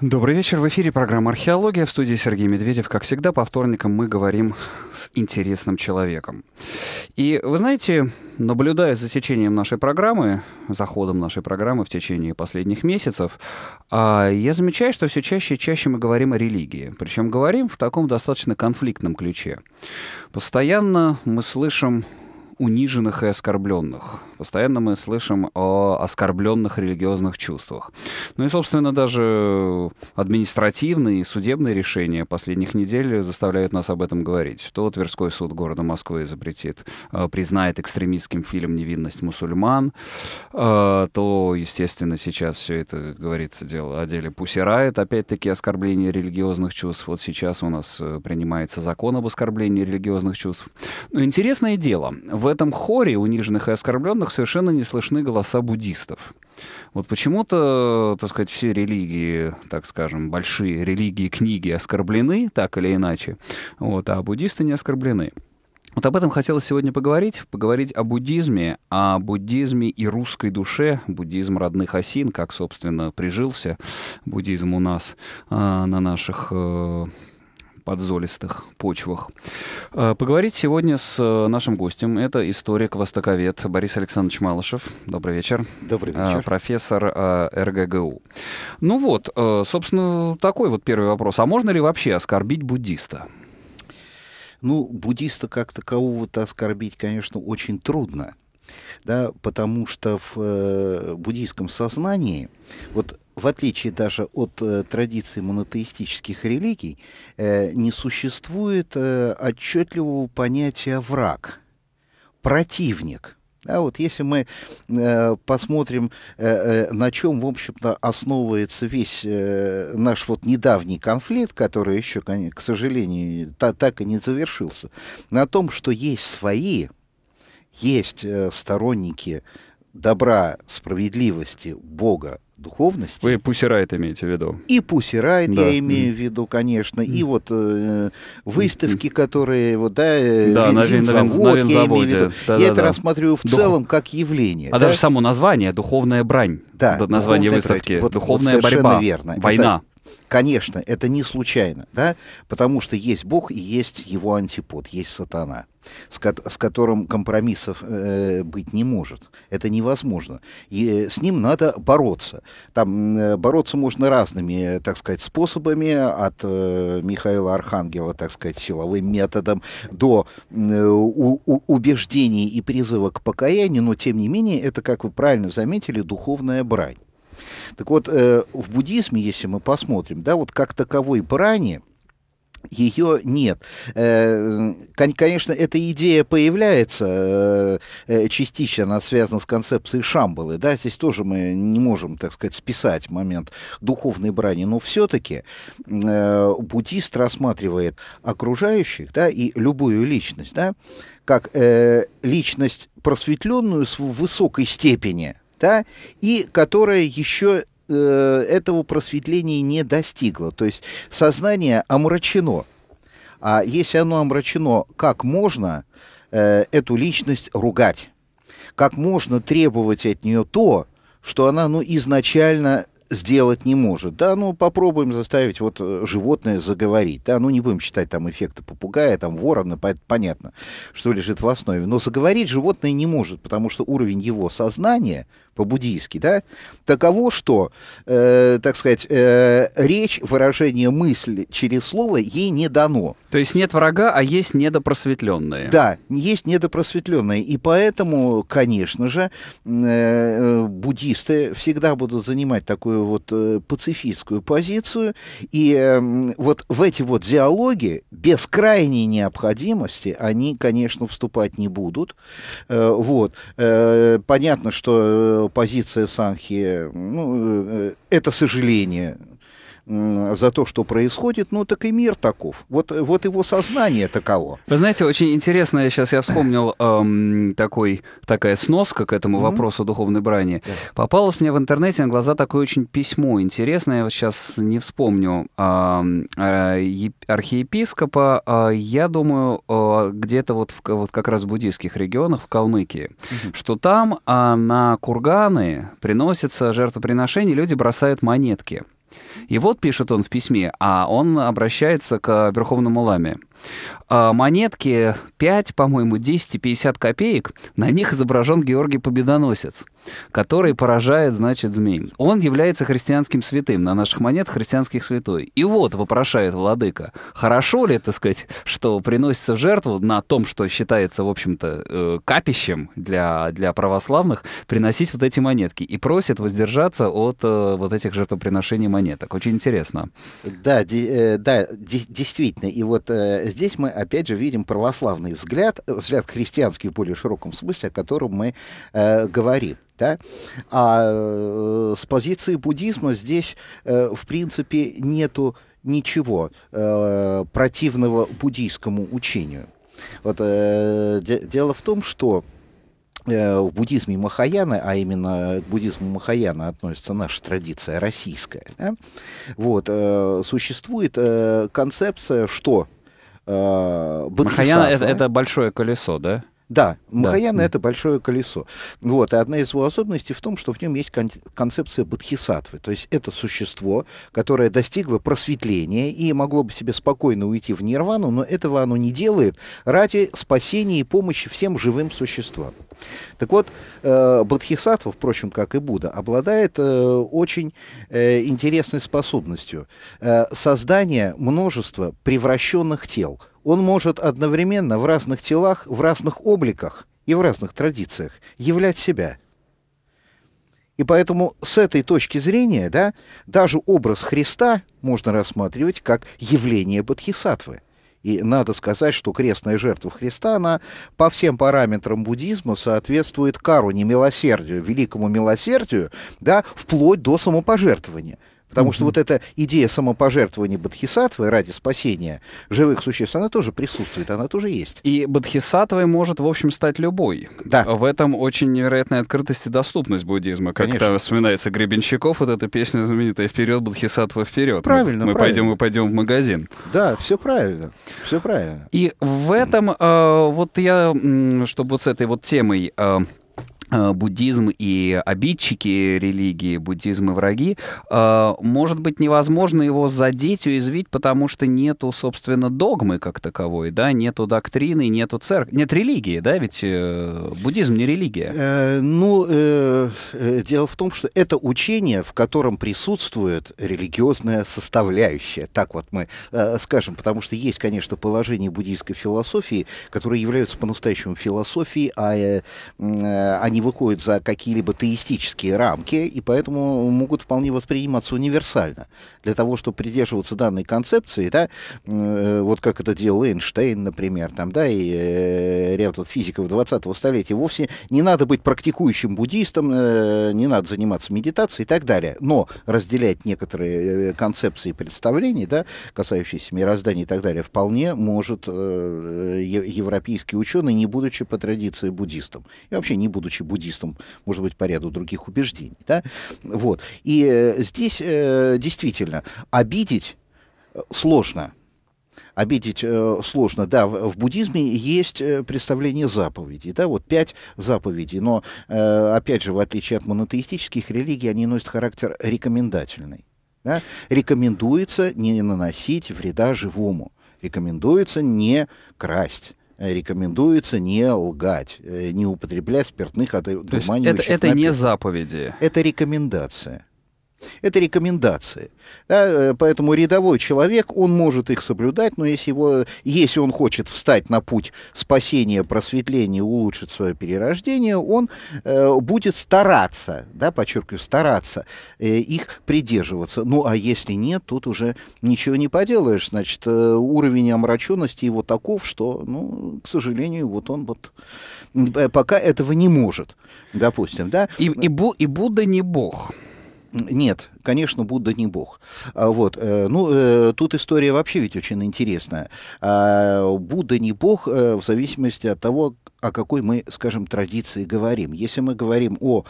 Добрый вечер. В эфире программа «Археология». В студии Сергей Медведев. Как всегда, по вторникам мы говорим с интересным человеком. И вы знаете, наблюдая за течением нашей программы, за ходом нашей программы в течение последних месяцев, а, я замечаю, что все чаще и чаще мы говорим о религии. Причем говорим в таком достаточно конфликтном ключе. Постоянно мы слышим униженных и оскорбленных. Постоянно мы слышим о оскорбленных религиозных чувствах. Ну и, собственно, даже административные и судебные решения последних недель заставляют нас об этом говорить. То Тверской суд города Москвы запретит, э, признает экстремистским фильм «Невинность мусульман», э, то, естественно, сейчас все это говорится дело о деле Пусирает, опять-таки оскорбление религиозных чувств. Вот сейчас у нас э, принимается закон об оскорблении религиозных чувств. Но интересное дело, в этом хоре униженных и оскорбленных которых совершенно не слышны голоса буддистов. Вот почему-то, так сказать, все религии, так скажем, большие религии, книги оскорблены, так или иначе, вот, а буддисты не оскорблены. Вот об этом хотелось сегодня поговорить, поговорить о буддизме, о буддизме и русской душе, буддизм родных осин, как, собственно, прижился буддизм у нас э, на наших э, подзолистых почвах. Э, поговорить сегодня с э, нашим гостем. Это историк-востоковед Борис Александрович Малышев. Добрый вечер. Добрый э, вечер. Профессор РГГУ. Ну вот, собственно, такой вот первый вопрос. А можно ли вообще оскорбить буддиста? Ну, буддиста как такового-то оскорбить, конечно, очень трудно да, потому что в э, буддийском сознании, вот в отличие даже от э, традиций монотеистических религий, э, не существует э, отчетливого понятия враг, противник. Да, вот если мы э, посмотрим, э, э на чем, в общем-то, основывается весь э, наш вот недавний конфликт, который еще, к сожалению, та, так и не завершился, на том, что есть свои, есть э, сторонники добра, справедливости, Бога, духовности. Вы пусирайт имеете в виду? И пусирайт да. я имею mm. в виду, конечно, mm. и вот э, выставки, mm. которые, вот, да, э, да вин, на, вин, завод, на винзаводе, я имею в виду. Да, я да, это да. рассматриваю в Дух... целом как явление. А да? даже само название, духовная брань, да, название духовная выставки, брань. Вот, духовная вот борьба, верно. война. Это, Конечно, это не случайно, да? потому что есть Бог и есть его антипод, есть сатана, с, ко с которым компромиссов э, быть не может. Это невозможно. И э, с ним надо бороться. Там э, бороться можно разными, так сказать, способами, от э, Михаила Архангела, так сказать, силовым методом, до э, у, у, убеждений и призыва к покаянию, но тем не менее, это, как вы правильно заметили, духовная брань. Так вот, э, в буддизме, если мы посмотрим, да, вот как таковой брани, ее нет. Э, конечно, эта идея появляется э, э, частично, она связана с концепцией Шамбалы, да, здесь тоже мы не можем, так сказать, списать момент духовной брани, но все-таки буддист рассматривает окружающих, да, и любую личность, да, как личность просветленную в высокой степени – да, и которая еще э, этого просветления не достигла, То есть сознание омрачено. А если оно омрачено, как можно э, эту личность ругать? Как можно требовать от нее то, что она ну, изначально сделать не может. Да, ну попробуем заставить вот э, животное заговорить. Да, ну не будем считать там эффекта попугая, там ворона, понятно, что лежит в основе. Но заговорить животное не может, потому что уровень его сознания по-буддийски, да, таково, что, э, так сказать, э, речь, выражение мысли через слово ей не дано. То есть нет врага, а есть недопросветленные. Да, есть недопросветленные. И поэтому, конечно же, э, буддисты всегда будут занимать такую вот э, пацифистскую позицию. И э, вот в эти вот диалоги без крайней необходимости они, конечно, вступать не будут. Э, вот. Э, понятно, что э, позиция Санхи, ну, э, э, это сожаление за то, что происходит, ну так и мир таков. Вот, вот его сознание таково. Вы знаете, очень интересно, сейчас я вспомнил эм, такой, такая сноска к этому mm-hmm. вопросу духовной брани. Да. Попалось мне в интернете на глаза такое очень письмо интересное, я вот сейчас не вспомню, э, архиепископа, э, я думаю, э, где-то вот, в, вот как раз в буддийских регионах, в Калмыкии, mm-hmm. что там э, на курганы приносятся жертвоприношения, люди бросают монетки. И вот, пишет он в письме, а он обращается к Верховному Ламе. А монетки 5, по-моему, 10 и 50 копеек, на них изображен Георгий Победоносец, который поражает, значит, змей. Он является христианским святым, на наших монетах христианских святой. И вот вопрошает владыка, хорошо ли, так сказать, что приносится жертву на том, что считается, в общем-то, э, капищем для, для православных, приносить вот эти монетки. И просит воздержаться от э, вот этих жертвоприношений монеток. Очень интересно. Да, э, да, действительно. И вот здесь мы опять же видим православный взгляд, взгляд христианский в более широком смысле, о котором мы э, говорим. Да? А э, с позиции буддизма здесь, э, в принципе, нету ничего э, противного буддийскому учению. Вот, э, де, дело в том, что э, в буддизме Махаяна, а именно к буддизму Махаяна относится наша традиция российская, да? вот, э, существует э, концепция, что Э, Махаяна это, это большое колесо, да? Да, Махаяна да. это большое колесо. Вот, и одна из его особенностей в том, что в нем есть концепция бодхисаттвы. То есть это существо, которое достигло просветления и могло бы себе спокойно уйти в нирвану, но этого оно не делает ради спасения и помощи всем живым существам. Так вот, э, бодхисаттва, впрочем, как и Будда, обладает э, очень э, интересной способностью э, создания множества превращенных тел – он может одновременно в разных телах, в разных обликах и в разных традициях являть себя. И поэтому с этой точки зрения, да, даже образ Христа можно рассматривать как явление бодхисаттвы. И надо сказать, что крестная жертва Христа, она по всем параметрам буддизма соответствует кару, немилосердию, великому милосердию, да, вплоть до самопожертвования – Потому что вот эта идея самопожертвования Бодхисаттвы ради спасения живых существ, она тоже присутствует, она тоже есть. И Бодхисаттвой может, в общем, стать любой. Да. В этом очень невероятная открытость и доступность буддизма. Как Конечно. там вспоминается Гребенщиков, вот эта песня знаменитая «Вперед, Бодхисаттва, вперед!» Правильно, Мы, мы правильно. пойдем, мы пойдем в магазин. Да, все правильно, все правильно. И в этом, э, вот я, чтобы вот с этой вот темой... Э, Э, буддизм и обидчики религии, буддизм и враги, э, может быть невозможно его задеть, уязвить, потому что нету, собственно, догмы как таковой, да, нету доктрины, нету церкви, нет религии, да, ведь э, буддизм не религия. ну, дело в том, что это учение, в котором присутствует религиозная составляющая, так вот мы скажем, потому что есть, конечно, положения буддийской философии, которые являются по-настоящему философией, а они не выходят за какие-либо теистические рамки, и поэтому могут вполне восприниматься универсально. Для того, чтобы придерживаться данной концепции, да, э, вот как это делал Эйнштейн, например, там, да, и э, ряд вот физиков 20-го столетия, вовсе не надо быть практикующим буддистом, э, не надо заниматься медитацией и так далее. Но разделять некоторые э, концепции и представления, да, касающиеся мироздания и так далее, вполне может э, европейский ученый, не будучи по традиции буддистом. И вообще не будучи буддистам, может быть, по ряду других убеждений. Да? Вот. И э, здесь э, действительно обидеть э, сложно обидеть э, сложно. Да, в, в буддизме есть э, представление заповедей, да, вот пять заповедей, но, э, опять же, в отличие от монотеистических религий, они носят характер рекомендательный. Да? Рекомендуется не наносить вреда живому, рекомендуется не красть Э, рекомендуется не лгать, э, не употреблять спиртных, а То есть это, это не заповеди. Это рекомендация. Это рекомендации. Да, э, поэтому рядовой человек, он может их соблюдать, но если, его, если он хочет встать на путь спасения, просветления, улучшить свое перерождение, он э, будет стараться, да, подчеркиваю, стараться э, их придерживаться. Ну, а если нет, тут уже ничего не поделаешь. Значит, э, уровень омраченности его таков, что, ну, к сожалению, вот он вот э, пока этого не может, допустим, да. И, и, Бу, и Будда не бог. Нет, конечно, Будда не бог. А, вот. Э, ну, э, тут история вообще ведь очень интересная. А, Будда не бог э, в зависимости от того, о какой мы, скажем, традиции говорим. Если мы говорим о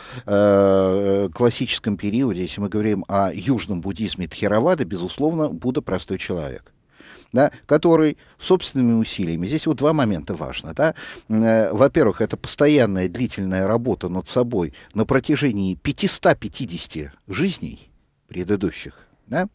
классическом периоде, если мы говорим о южном буддизме Тхеравада, безусловно, Будда простой человек да, который собственными усилиями, здесь вот два момента важно, да, э, во-первых, это постоянная длительная работа над собой на протяжении 550 жизней предыдущих, да?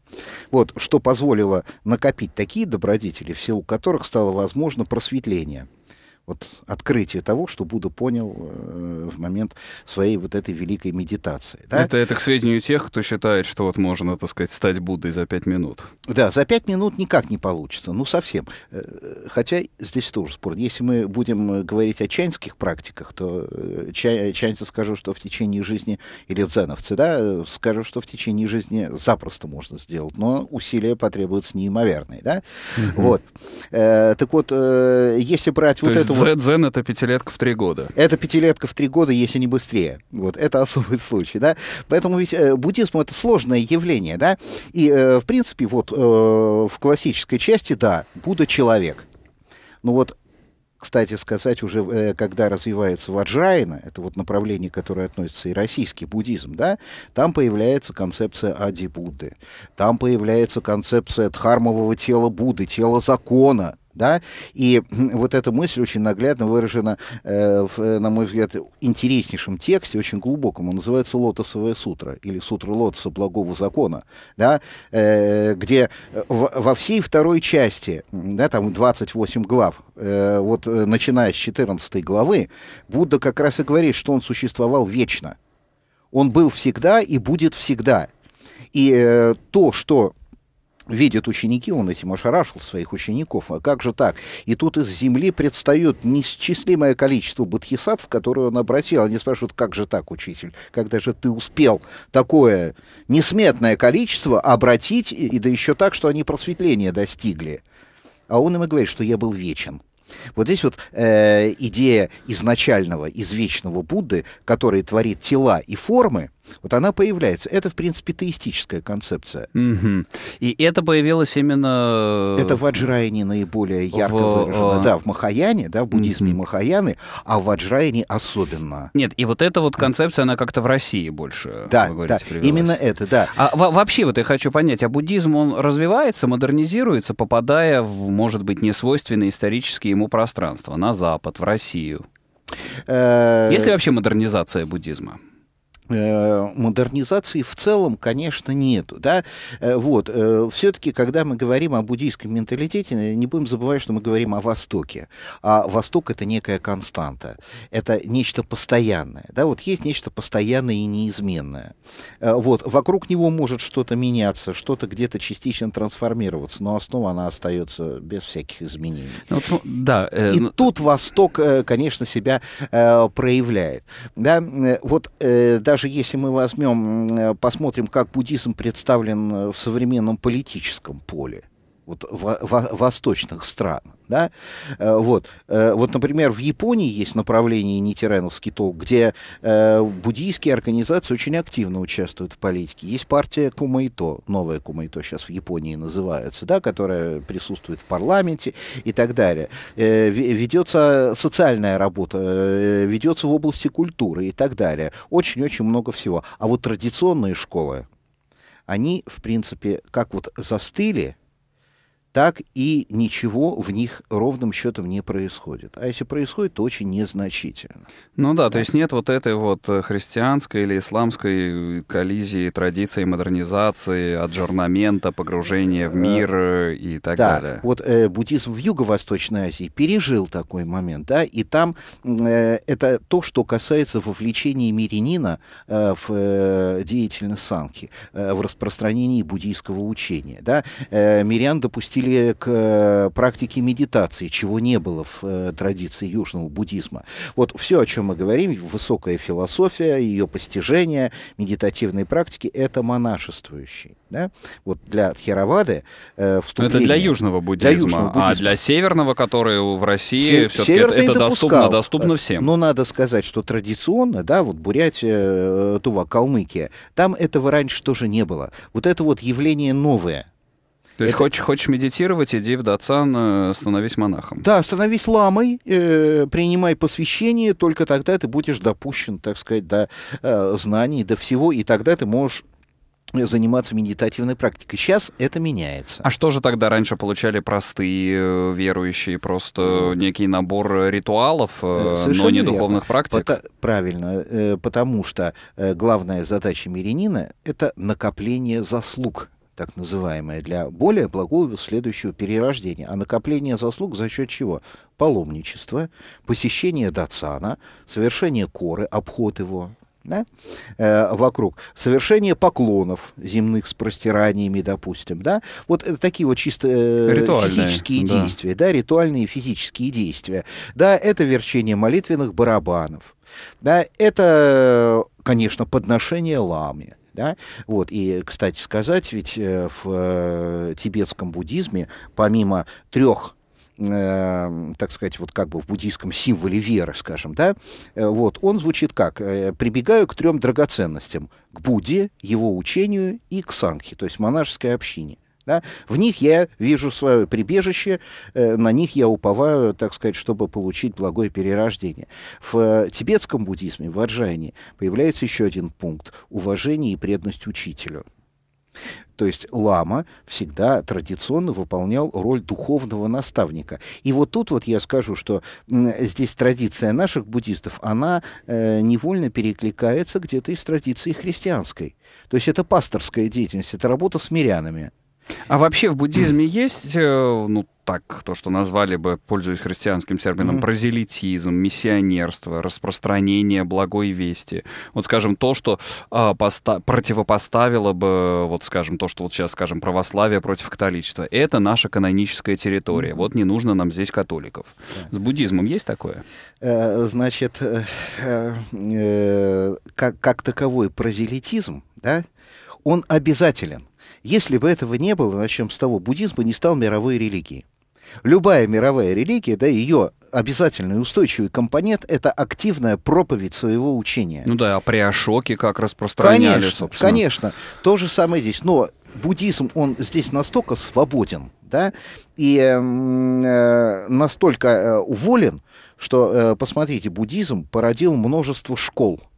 Вот, что позволило накопить такие добродетели, в силу которых стало возможно просветление – вот открытие того, что Будда понял э, в момент своей вот этой великой медитации. Да? Это, это к сведению тех, кто считает, что вот можно, так сказать, стать Буддой за пять минут. Да, за пять минут никак не получится, ну совсем. Э, хотя здесь тоже спор. Если мы будем э, говорить о чайнских практиках, то э, чай, чайцы скажут, что в течение жизни, или дзеновцы, да, скажут, что в течение жизни запросто можно сделать, но усилия потребуются неимоверные, да. Вот. так вот, если брать вот эту Зен Дзен, это пятилетка в три года. Это пятилетка в три года, если не быстрее. Вот это особый случай, да. Поэтому ведь э, буддизм — это сложное явление, да. И, э, в принципе, вот э, в классической части, да, Будда — человек. Ну вот кстати сказать, уже э, когда развивается ваджайна, это вот направление, которое относится и российский буддизм, да, там появляется концепция Ади Будды, там появляется концепция дхармового тела Будды, тела закона, да? И вот эта мысль очень наглядно выражена, э, в, э, на мой взгляд, интереснейшем тексте, очень глубоком. Он называется «Лотосовая сутра» или «Сутра лотоса благого закона», да? э, где э, в, во всей второй части, да, там 28 глав, э, вот э, начиная с 14 главы, Будда как раз и говорит, что он существовал вечно. Он был всегда и будет всегда. И э, то, что видят ученики, он этим ошарашил своих учеников, а как же так? И тут из земли предстает несчислимое количество бодхисаттв, которые он обратил. Они спрашивают, как же так, учитель, когда же ты успел такое несметное количество обратить, и, и да еще так, что они просветления достигли? А он им и говорит, что я был вечен. Вот здесь вот э, идея изначального, извечного Будды, который творит тела и формы, вот она появляется. Это, в принципе, теистическая концепция. Угу. И это появилось именно... Э, это в Аджрайне наиболее ярко в... выражено. А, да, в Махаяне, да, в буддизме угу. Махаяны, а в Аджрайне особенно. Нет, и вот эта вот концепция, она как-то в России больше, да, вы говорите, да. Привелась. Именно это, да. А вообще вот я хочу понять, а буддизм, он развивается, модернизируется, попадая в, может быть, несвойственное исторически ему пространство на Запад, в Россию? Э, Есть ли вообще модернизация буддизма? Э, модернизации в целом, конечно, нету. Да? Э, вот. Э, Все-таки, когда мы говорим о буддийском менталитете, не будем забывать, что мы говорим о Востоке. А Восток — это некая константа, это нечто постоянное. Да? Вот есть нечто постоянное и неизменное. Вот. Вокруг него может что-то меняться, что-то где-то частично трансформироваться, но основа она остается без всяких изменений. Ну, вот, да, э, и но... Ну тут Восток, конечно, себя э, проявляет. Да? Вот э, даже даже если мы возьмем, э, посмотрим, как буддизм представлен э, в современном политическом поле – вот, во, во, восточных стран. Да? Э, вот. Э, вот, например, в Японии есть направление нетирановский толк, где э, буддийские организации очень активно участвуют в политике. Есть партия Кумайто, новая Кумайто сейчас в Японии называется, да, которая присутствует в парламенте и так далее. ведется социальная работа, ведется в области культуры и так далее. Очень-очень много всего. А вот традиционные школы, они, в принципе, как вот застыли – так и ничего в них ровным счетом не происходит. А если происходит, то очень незначительно. Ну да, то есть нет вот этой вот э, христианской или исламской э, коллизии традиции модернизации, аджорнамента, погружения в э, мир и так да. далее. Вот э, буддизм в Юго-Восточной Азии пережил такой момент, да, и там э, это то, что касается вовлечения мирянина э, в э, деятельность санки, э, в распространении буддийского учения, да. Э, мирян допустил приходили к э, практике медитации, чего не было в э, традиции южного буддизма. Вот все, о чем мы говорим, высокая философия, ее постижение, медитативные практики, это монашествующий. Да? Вот для Тхеравады э, вступление... Это для южного буддизма, для южного а буддизма. а для северного, который в России, Се- все-таки это, это доступно, доступно всем. Но надо сказать, что традиционно, да, вот Бурятия, э, Тува, Калмыкия, там этого раньше тоже не было. Вот это вот явление новое – то есть это... хочешь, хочешь медитировать, иди в Дацан, э, становись монахом. Да, становись ламой, э, принимай посвящение, только тогда ты будешь допущен, так сказать, до э, знаний, до всего, и тогда ты можешь заниматься медитативной практикой. Сейчас это меняется. А что же тогда раньше получали простые э, верующие? Просто некий набор ритуалов, Совершенно э, но не верно. духовных практик? Пота- правильно, потому что главная задача мирянина — это накопление заслуг так называемое, для более благого следующего перерождения. А накопление заслуг за счет чего? Паломничество, посещение Дацана, совершение коры, обход его, да, э, вокруг. Совершение поклонов земных с простираниями, допустим, да, вот это такие вот чисто э, физические да. действия, да, ритуальные физические действия, да, это верчение молитвенных барабанов, да, это, конечно, подношение ламе, да? Вот. И, кстати сказать, ведь э, в э, тибетском буддизме, помимо трех Э, так сказать, вот как бы в буддийском символе веры, скажем, да, э, вот, он звучит как э, «прибегаю к трем драгоценностям, к Будде, его учению и к Сангхе», то есть монашеской общине. Да? В них я вижу свое прибежище, э, на них я уповаю, так сказать, чтобы получить благое перерождение. В э, тибетском буддизме, в Аджайне, появляется еще один пункт – уважение и преданность учителю. То есть лама всегда традиционно выполнял роль духовного наставника. И вот тут вот я скажу, что здесь традиция наших буддистов, она э, невольно перекликается где-то из традиции христианской. То есть это пасторская деятельность, это работа с мирянами. А вообще в буддизме есть, э, ну, так, то, что назвали бы, пользуясь христианским термином, mm-hmm. прозелитизм, миссионерство, распространение благой вести. Вот, скажем, то, что э, поста- противопоставило бы, вот, скажем, то, что вот сейчас, скажем, православие против католичества. Это наша каноническая территория. Mm-hmm. Вот не нужно нам здесь католиков. Yeah. С буддизмом есть такое? Э, значит, э, как, как таковой прозелитизм, да, он обязателен если бы этого не было, начнем с того, буддизм бы не стал мировой религией. Любая мировая религия, да, ее обязательный устойчивый компонент – это активная проповедь своего учения. Ну да, а при Ашоке как распространяли, конечно, собственно. Конечно, то же самое здесь. Но буддизм, он здесь настолько свободен, да, и эм, э, настолько э, уволен, что, э, посмотрите, буддизм породил множество школ –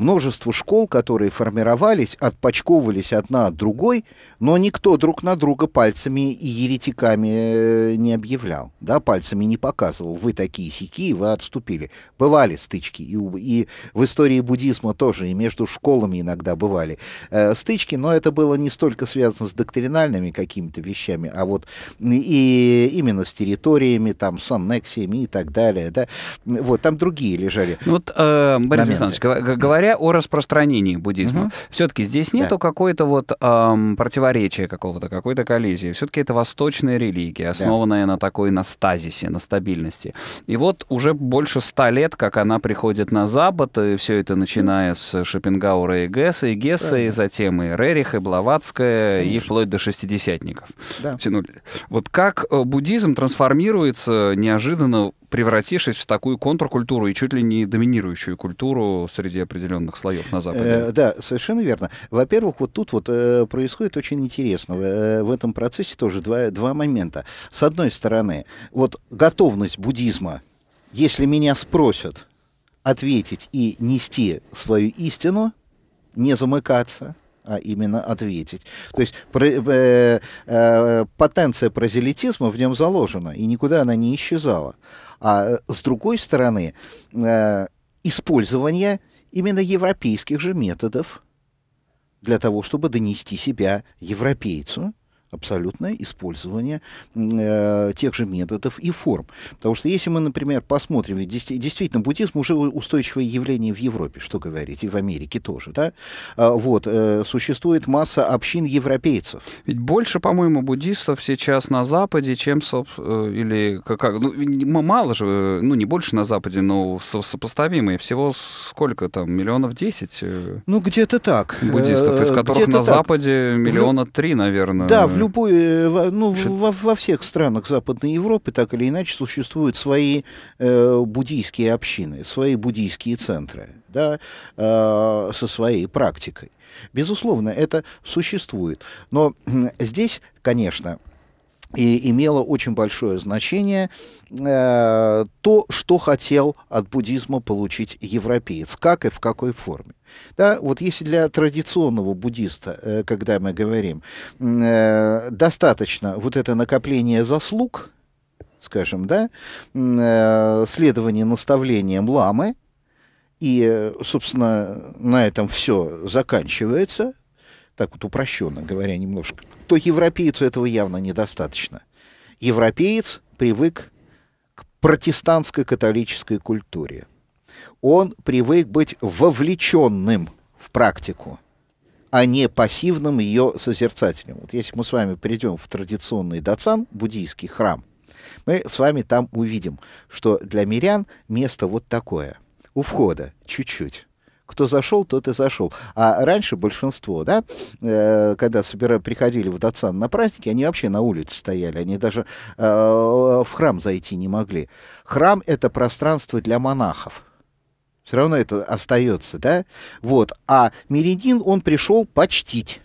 множество школ, которые формировались, отпочковывались одна от другой, но никто друг на друга пальцами и еретиками э, не объявлял, да, пальцами не показывал. Вы такие сики, вы отступили. Бывали стычки, и, и в истории буддизма тоже, и между школами иногда бывали э, стычки, но это было не столько связано с доктринальными какими-то вещами, а вот и именно с территориями, там, с аннексиями и так далее, да. Вот, там другие лежали. Ну вот, э, Борис Александрович, говоря говоря о распространении буддизма, угу. все-таки здесь нету да. какой-то вот эм, противоречия какого-то, какой-то коллизии. Все-таки это восточная религия, основанная да. на такой на стазисе, на стабильности. И вот уже больше ста лет, как она приходит на Запад, и все это начиная с Шопенгаура и Гесса, и Гесса, Правильно. и затем и Рерих, и Блаватская, Конечно. и вплоть до шестидесятников. Да. Ну, вот как э, буддизм трансформируется неожиданно превратившись в такую контркультуру и чуть ли не доминирующую культуру среди определенных слоев на Западе. Э, да, совершенно верно. Во-первых, вот тут вот э, происходит очень интересно. Э, в этом процессе тоже два, два момента. С одной стороны, вот готовность буддизма, если меня спросят, ответить и нести свою истину, не замыкаться, а именно ответить. То есть про, э, э, э потенция прозелитизма в нем заложена, и никуда она не исчезала. А э, с другой стороны, э, использование именно европейских же методов для того, чтобы донести себя европейцу, абсолютное использование э, тех же методов и форм. Потому что если мы, например, посмотрим, ведь действительно, буддизм уже устойчивое явление в Европе, что говорить, и в Америке тоже, да? А, вот, э, существует масса общин европейцев. Ведь больше, по-моему, буддистов сейчас на Западе, чем, соп э, или как, ну, мало же, э, ну, не больше на Западе, но сопоставимые, всего сколько там, миллионов десять? Э, ну, где-то так. Буддистов, из которых на так. Западе миллиона три, наверное. Да, в любой, э, ну, во, во всех странах Западной Европы так или иначе существуют свои э, буддийские общины, свои буддийские центры, да, э, со своей практикой. Безусловно, это существует. Но здесь, конечно, и имело очень большое значение э, то, что хотел от буддизма получить европеец, как и в какой форме. Да, вот если для традиционного буддиста, э, когда мы говорим, э, достаточно вот это накопление заслуг, скажем, да, э, следование наставлениям ламы, и, э, собственно, на этом все заканчивается, так вот упрощенно говоря немножко, то европейцу этого явно недостаточно. Европеец привык к протестантской католической культуре. Он привык быть вовлеченным в практику, а не пассивным ее созерцателем. Вот если мы с вами перейдем в традиционный дацан, буддийский храм, мы с вами там увидим, что для мирян место вот такое, у входа чуть-чуть кто зашел, тот и зашел. А раньше большинство, да, э, когда собира, приходили в Датсан на праздники, они вообще на улице стояли, они даже э, в храм зайти не могли. Храм — это пространство для монахов. Все равно это остается, да? Вот. А Меридин, он пришел почтить.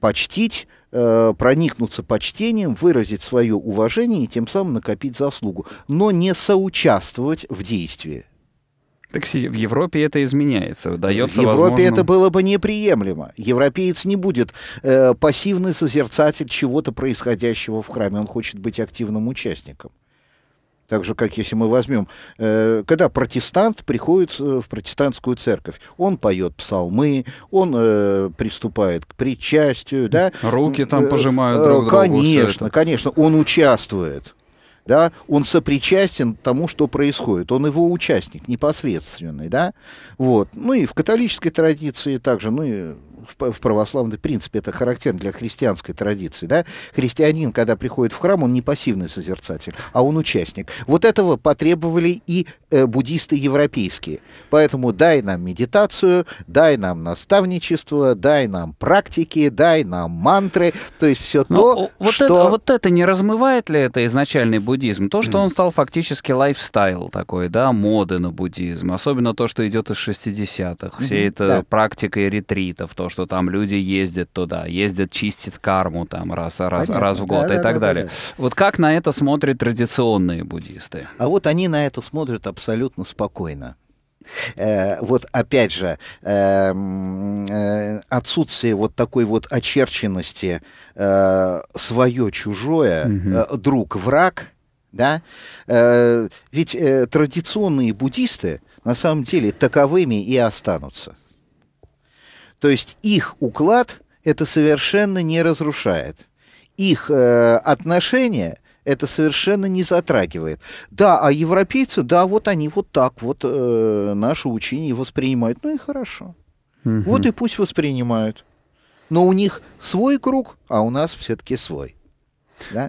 Почтить э, проникнуться почтением, выразить свое уважение и тем самым накопить заслугу, но не соучаствовать в действии. Так в Европе это изменяется, дается В Европе возможным... это было бы неприемлемо. Европеец не будет э, пассивный созерцатель чего-то происходящего в храме. Он хочет быть активным участником. Так же, как если мы возьмем, э, когда протестант приходит э, в протестантскую церковь, он поет псалмы, он э, приступает к причастию, да? Руки там пожимают э, друг другу. Конечно, конечно, он участвует да, он сопричастен к тому, что происходит, он его участник непосредственный, да, вот, ну и в католической традиции также, ну и в, в православной принципе это характерно для христианской традиции, да, христианин, когда приходит в храм, он не пассивный созерцатель, а он участник. Вот этого потребовали и э, буддисты европейские. Поэтому дай нам медитацию, дай нам наставничество, дай нам практики, дай нам мантры, то есть все ну, то, вот что... Это, а вот это не размывает ли это изначальный буддизм? То, что он стал фактически лайфстайл такой, да, моды на буддизм, особенно то, что идет из 60-х, mm-hmm, вся да. практика и ретритов, то, что там люди ездят туда, ездят, чистят карму там раз, раз, раз в год да, и да, так да, далее. Да, да. Вот как на это смотрят традиционные буддисты? А вот они на это смотрят абсолютно спокойно. Э, вот опять же, э, э, отсутствие вот такой вот очерченности э, свое, чужое, угу. друг, враг, да, э, ведь традиционные буддисты на самом деле таковыми и останутся. То есть их уклад это совершенно не разрушает. Их э, отношения это совершенно не затрагивает. Да, а европейцы, да, вот они вот так вот э, наше учение воспринимают. Ну и хорошо. Угу. Вот и пусть воспринимают. Но у них свой круг, а у нас все-таки свой. Да?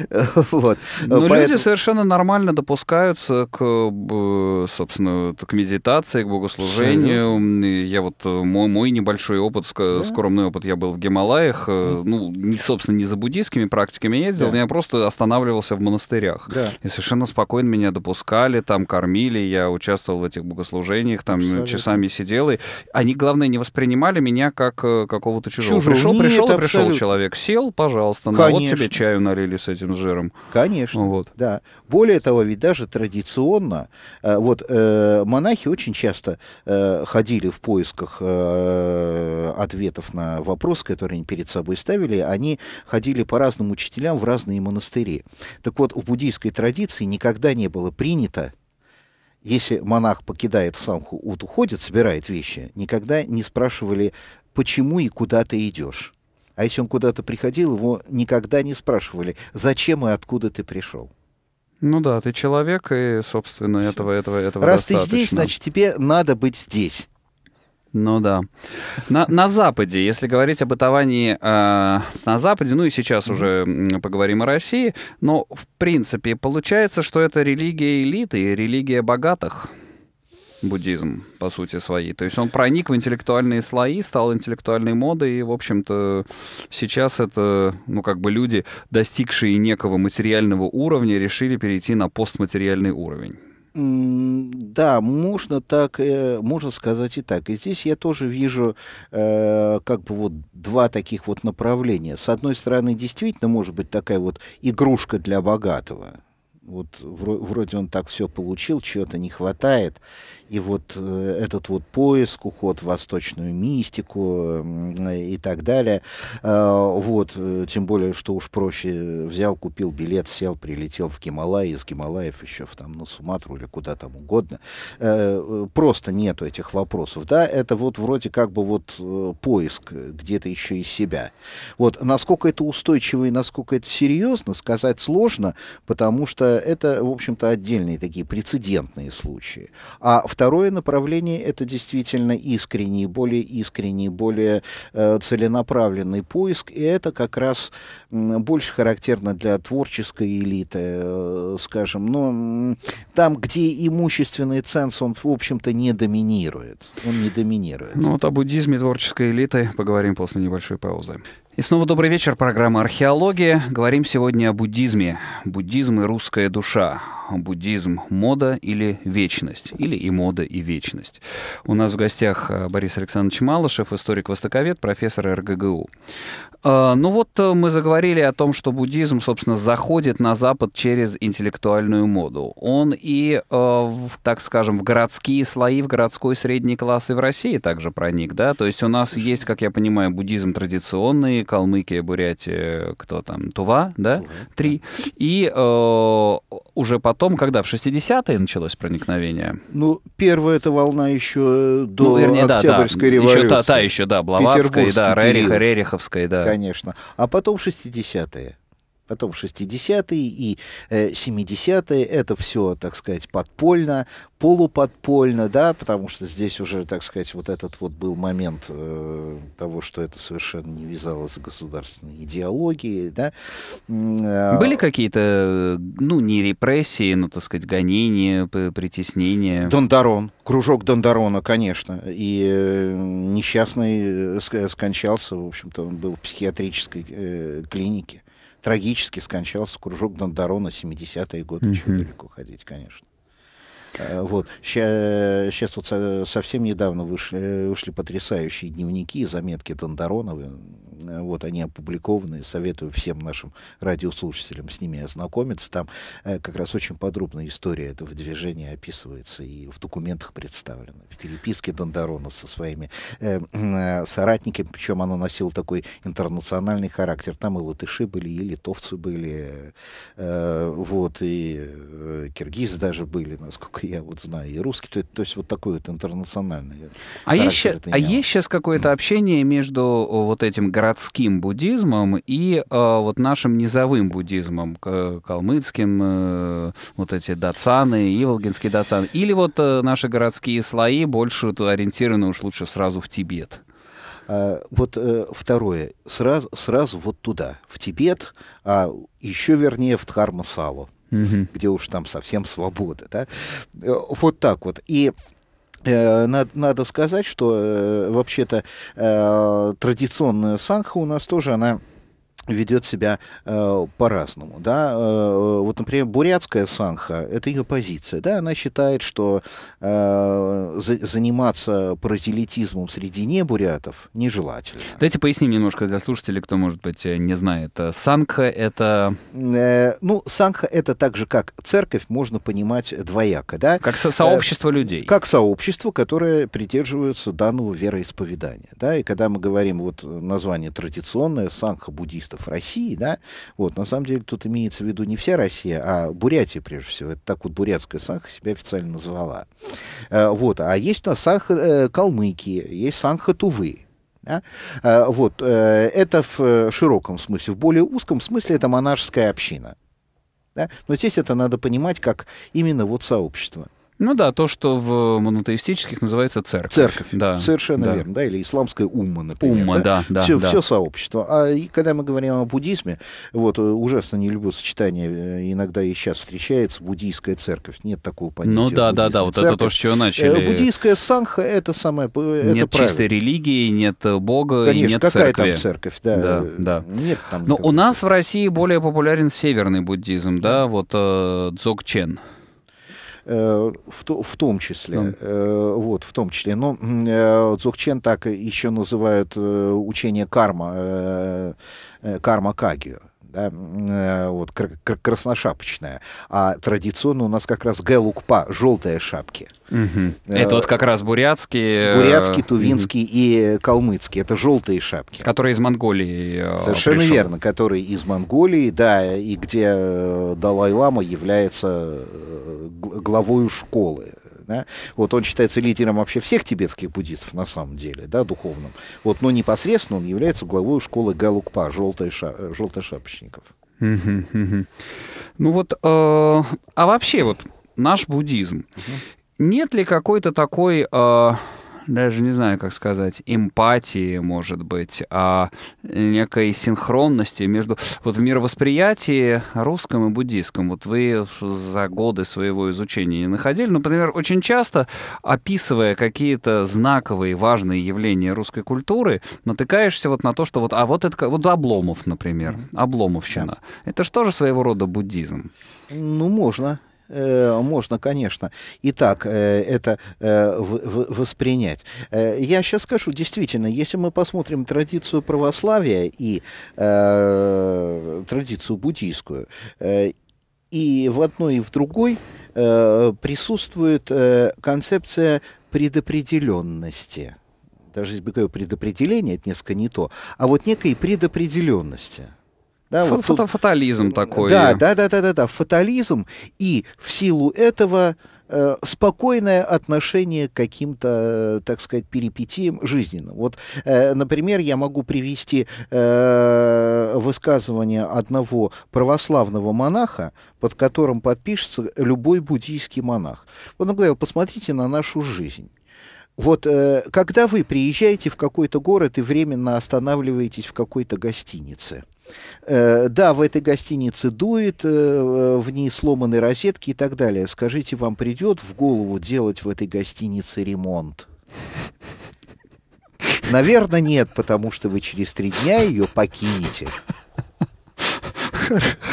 вот. Но ну, Поэтому... люди совершенно нормально допускаются к, э, собственно, к медитации, к богослужению. Я вот э, мой, мой небольшой опыт, да? скромный опыт, я был в Гималаях, э, ну, собственно, не за буддийскими практиками ездил, да. я просто останавливался в монастырях. Да. И совершенно спокойно меня допускали, там кормили, я участвовал в этих богослужениях, там Абсолютно. часами сидел. И они, главное, не воспринимали меня как какого-то чужого. Чужого. Пришел, Нет, пришел, пришел человек, сел, пожалуйста, на вот тебе чай чаю налили с этим жиром. Конечно, вот. да. Более того, ведь даже традиционно, э, вот э, монахи очень часто э, ходили в поисках ответов на вопрос, который они перед собой ставили, они ходили по разным учителям в разные монастыри. Так вот, в буддийской традиции никогда не было принято если монах покидает самху, уходит, собирает вещи, никогда не спрашивали, почему и куда ты идешь. А если он куда-то приходил, его никогда не спрашивали, зачем и откуда ты пришел. Ну да, ты человек, и, собственно, этого, этого, этого Раз достаточно. ты здесь, значит, тебе надо быть здесь. Ну да. На, на Западе, если говорить о бытовании э, на Западе, ну и сейчас уже поговорим о России, но в принципе получается, что это религия элиты и религия богатых буддизм, по сути своей. То есть он проник в интеллектуальные слои, стал интеллектуальной модой, и, в общем-то, сейчас это, ну, как бы люди, достигшие некого материального уровня, решили перейти на постматериальный уровень. Да, можно так, э, можно сказать и так. И здесь я тоже вижу э, как бы вот два таких вот направления. С одной стороны, действительно может быть такая вот игрушка для богатого. Вот вроде он так все получил, чего-то не хватает, и вот э, этот вот поиск, уход в восточную мистику и так далее. Э, вот, э, тем более, что уж проще взял, купил билет, сел, прилетел в Гималай, из Гималаев еще в, там, на Суматру или куда там угодно. Просто нету этих вопросов. Да, это вот вроде как бы вот поиск где-то еще из себя. Вот, насколько это устойчиво и насколько это серьезно, сказать сложно, потому что это, в общем-то, отдельные такие прецедентные случаи. А в Второе направление – это действительно искренний, более искренний, более э, целенаправленный поиск, и это как раз э, больше характерно для творческой элиты, э, скажем, но э, там, где имущественный ценз, он, в общем-то, не доминирует. Он не доминирует. Ну вот о буддизме творческой элиты поговорим после небольшой паузы. И снова добрый вечер. Программа «Археология». Говорим сегодня о буддизме. Буддизм и русская душа. Буддизм – мода или вечность? Или и мода, и вечность? У нас в гостях э, Борис Александрович Малышев, историк-востоковед, профессор РГГУ. А, ну вот э, мы заговорили о том, что буддизм, собственно, заходит на Запад через интеллектуальную моду. Он и, э, так скажем, в городские слои, в городской средний класс и в России также проник, да? То есть у нас есть, как я понимаю, буддизм традиционный, Калмыкия, Бурятия, кто там, Тува, да, Тува, три. Да. И э, уже потом, когда в 60-е началось проникновение? Ну, первая эта волна еще э, до ну, вернее, да, да, революции. Еще та, та еще, да, Блаватской, да, Рериха, Рериховской, да. Конечно. А потом 60-е потом 60-е и 70-е, э, это все, так сказать, подпольно, полуподпольно, да, потому что здесь уже, так сказать, вот этот вот был момент э, того, что это совершенно не вязалось с государственной идеологией, да. А Были какие-то, э, ну, не репрессии, но, ну, так сказать, гонения, притеснения? Дондарон, кружок Дондарона, конечно, и э, несчастный скончался, в общем-то, он был в психиатрической э, клинике трагически скончался кружок Дондарона 70-е годы, mm-hmm. далеко ходить, конечно. А, вот. Сейчас, вот совсем недавно вышли, э, вышли потрясающие дневники и заметки Тондаронова. Э, вот они опубликованы. Советую всем нашим радиослушателям с ними ознакомиться. Там э, как раз очень подробная история этого движения описывается и в документах представлена. В переписке Дондарона со своими э, соратниками, причем оно носило такой интернациональный характер. Там и латыши были, и литовцы были, вот, и киргизы даже были, насколько я вот знаю, и русские. То, то есть вот такой вот интернациональный. А есть, а есть сейчас какое-то общение между вот этим городом городским буддизмом и э, вот нашим низовым буддизмом, калмыцким, э, вот эти дацаны, иволгинские дацаны. Или вот э, наши городские слои больше ориентированы уж лучше сразу в Тибет. А, вот э, второе, сразу, сразу вот туда, в Тибет, а еще вернее в Тхармасалу угу. где уж там совсем свобода, да? Вот так вот. И Э, надо, надо сказать, что э, вообще-то э, традиционная санха у нас тоже, она ведет себя э, по-разному. Да? Э, э вот, например, бурятская санха – это ее позиция. Да? Она считает, что э, за, заниматься паразелитизмом среди небурятов нежелательно. Дайте поясним немножко для слушателей, кто, может быть, э, не знает. Э, санха – это… Э, ну, санха – это так же, как церковь, можно понимать двояко. Да? Как со сообщество э, людей. Как сообщество, которое придерживается данного вероисповедания. Да? И когда мы говорим, вот название традиционное – санха буддистов, регионов России, да, вот, на самом деле тут имеется в виду не вся Россия, а Бурятия, прежде всего, это так вот бурятская Санха себя официально назвала. Э, вот, а есть у нас Санха э, Калмыкия, есть Санха Тувы, да? Э, вот, это в широком смысле, в более узком смысле это монашеская община. Да? Но здесь это надо понимать как именно вот сообщество. Ну да, то, что в монотеистических называется церковь. Церковь, да. совершенно да. верно, да, или исламская умма, например. Умма, да, да. да, все, да. все сообщество. А и когда мы говорим о буддизме, вот э, ужасно не люблю сочетание, э, иногда и сейчас встречается буддийская церковь. Нет такого понятия. Ну да, да, да, вот церковь. это то, с чего э, начали. Буддийская санха это самое. Это нет правильно. чистой религии, нет Бога Конечно, и нет какая церкви. Какая там церковь, да. да, да. Нет там. Но у нас в России более популярен северный буддизм, да, вот э, Дзогчен. Э, в, то, в том числе. Да. Э, вот, в том числе. Но э, Дзогчен так еще называют учение карма, карма-кагию да, э, вот, красношапочная. А традиционно у нас как раз гэлукпа, желтые шапки. Угу. Это вот как раз бурятские... Э, бурятские, тувинские угу. и калмыцкие. Это желтые шапки. Которые из Монголии Совершенно пришел. верно, которые из Монголии, да, и где Далай-Лама является главой школы да, вот он считается лидером вообще всех тибетских буддистов на самом деле, да, духовным, вот, но непосредственно он является главой школы Галукпа, ша, э, желтошапочников. Ну вот, э, а вообще вот наш буддизм, нет ли какой-то такой... Э, даже не знаю, как сказать, эмпатии, может быть, а некой синхронности между вот в мировосприятии русском и буддийском. Вот вы за годы своего изучения не находили, ну, например, очень часто описывая какие-то знаковые, важные явления русской культуры, натыкаешься вот на то, что вот, а вот это, вот Обломов, например, Обломовщина. Да. Это же тоже своего рода буддизм. Ну, можно. Э, можно, конечно, и так э, это э, воспринять. Я сейчас скажу, действительно, если мы посмотрим традицию православия и традицию буддийскую, и в одной, и в другой присутствует концепция предопределенности. Даже если бы говорю предопределение, это несколько не то, а вот некой предопределенности – да, Ф- фото Фатализм тут... такой. Да, да, да, да, да, да, фатализм. И в силу этого э, спокойное отношение к каким-то, э, так сказать, перипетиям жизненным. Вот, э, например, я могу привести высказывание одного православного монаха, под которым подпишется любой буддийский монах. Он говорил, посмотрите на нашу жизнь. Вот когда вы приезжаете в какой-то город и временно останавливаетесь в какой-то гостинице, Э, да, в этой гостинице дует, э, э, в ней сломаны розетки и так далее. Скажите, вам придет в голову делать в этой гостинице ремонт? Наверное, нет, потому что вы через три дня ее покинете.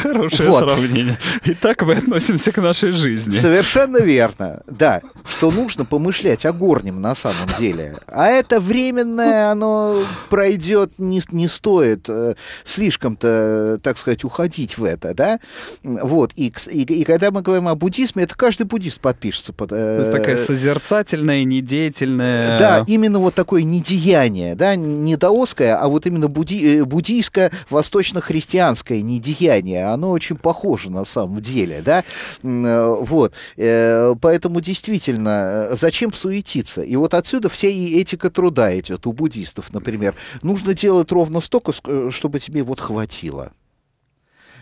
Хорошее вот. сравнение. И так мы относимся к нашей жизни. Совершенно верно. Да, что нужно помышлять о горнем на самом деле. А это временное, оно пройдет, не, не стоит э, слишком-то, так сказать, уходить в это, да? Вот, и, и, и когда мы говорим о буддизме, это каждый буддист подпишется. Под, э, это такая созерцательная, недеятельная... Да, именно вот такое недеяние, да, не даосское, а вот именно будди, э, буддийское, восточно-христианское недеяние состояние, оно очень похоже на самом деле, да, э, вот, э, поэтому действительно, э, зачем суетиться? И вот отсюда вся и этика труда идет у буддистов, например. Нужно делать ровно столько, чтобы тебе вот хватило.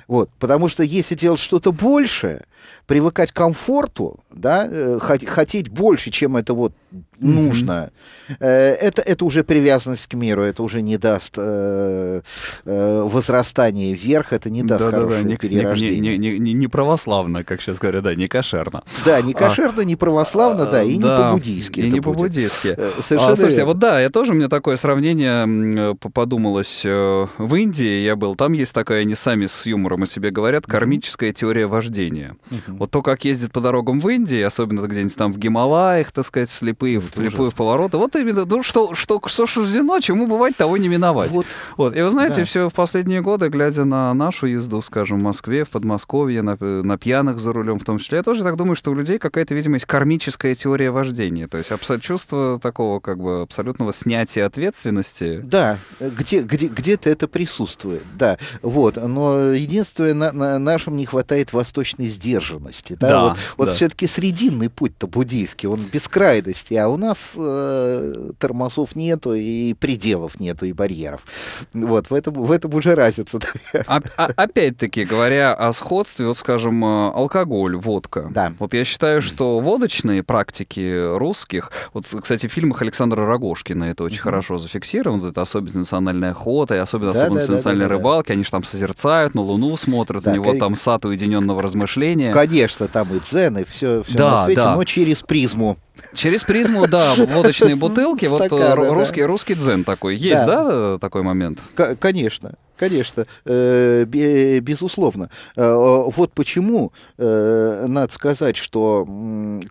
Вот, потому что если делать что-то большее, привыкать к комфорту, да, э, хотеть больше, чем это вот нужно, mm-hmm. это, это уже привязанность к миру, это уже не даст э, возрастание вверх, это не даст да, хорошего да, да. Не, перерождения. Не, не, не, не православно, как сейчас говорят, да, не кошерно. Да, не а, кошерно, а, не православно, да, и да, не по-буддийски. И не по-буддийски. А, совершенно а, слушайте, вот да, я тоже, у меня такое сравнение подумалось в Индии, я был, там есть такая, они сами с юмором о себе говорят, кармическая теория вождения. mm Угу. Вот то, как ездит по дорогам в Индии, особенно где-нибудь там в Гималаях, так сказать, в слепые, Это в повороты, вот именно, ну, что, что, что суждено, чему бывать, того не миновать. Вот. вот. И вы знаете, да. все в последние годы, глядя на нашу езду, скажем, в Москве, в Подмосковье, на, на пьяных за рулем в том числе, я тоже так думаю, что у людей какая-то, видимо, есть кармическая теория вождения, то есть чувство такого как бы абсолютного снятия ответственности. Да, где, где, где-то это присутствует, да. Вот, но единственное, на, на нашем не хватает восточной сдержки сдержанности. Да? Да, вот вот да. все-таки срединный путь-то буддийский, он без крайности, а у нас э, тормозов нету, и пределов нету, и барьеров. Вот, в этом, в этом уже разница. А, а, опять-таки, говоря о сходстве, вот, скажем, э, алкоголь, водка. Да. Вот я считаю, что водочные практики русских, вот, кстати, в фильмах Александра Рогошкина это очень mm-hmm. хорошо зафиксировано, это особенно национальная охота, и особенно да, особенность да, национальной да, да, рыбалки, да. они же там созерцают, на луну смотрят, да, у него и... там сад уединенного размышления, образование. Конечно, там и дзен, и все, все да, на свете, да. но через призму. Через призму, да, водочные бутылки, вот э, русский, русский дзен такой. Есть, да, такой момент? Конечно. Конечно, э, безусловно. Э, вот почему надо сказать, что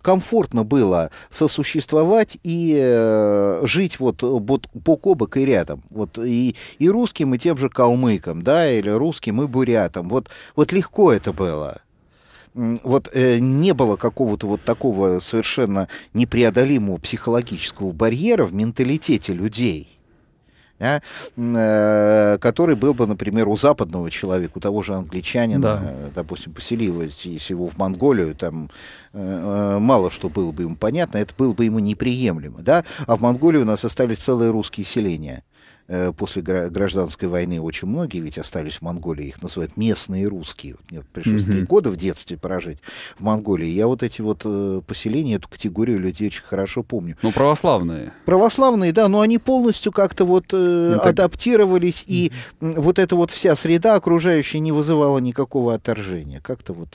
комфортно было сосуществовать и жить вот бок о бок и рядом. Вот и, и русским, и тем же калмыкам, да, или русским и бурятам. Вот, вот легко это было вот э, не было какого-то вот такого совершенно непреодолимого психологического барьера в менталитете людей да, э, который был бы, например, у западного человека, у того же англичанина, да. Э, допустим, поселилось если его в Монголию, там э, э, мало что было бы ему понятно, это было бы ему неприемлемо, да, а в Монголии у нас остались целые русские селения. Э, после гражданской войны очень многие ведь остались в Монголии, их называют местные русские. Вот мне пришлось mm-hmm. три года в детстве прожить в Монголии. Я вот эти вот э, поселения, эту категорию людей очень хорошо помню. Ну, православные. Православные, да, но они полностью как-то вот э, ну, так... адаптировались, и mm-hmm. вот эта вот вся среда окружающая не вызывала никакого отторжения. Как-то вот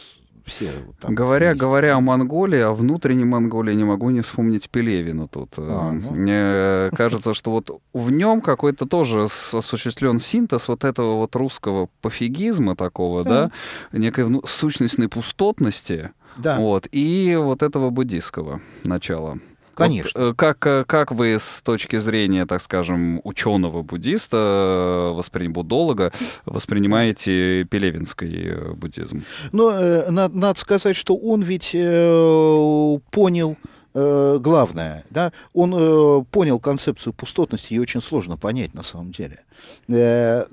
все. Там, говоря, вместе. говоря о Монголии, о внутренней Монголии, не могу не вспомнить Пелевина тут. А, эм, ну. Мне э, кажется, что вот в нем какой-то тоже осуществлен синтез вот этого вот русского пофигизма такого, да, некой сущностной пустотности. Да. Вот, и вот этого буддийского начала. Конечно. Вот, э, как, э, как вы с точки зрения, так скажем, ученого-буддиста, э, воспри... буддолога, воспринимаете пелевинский буддизм? Ну, надо, надо сказать, что он ведь понял главное, да, он понял концепцию пустотности, ее очень сложно понять на самом деле,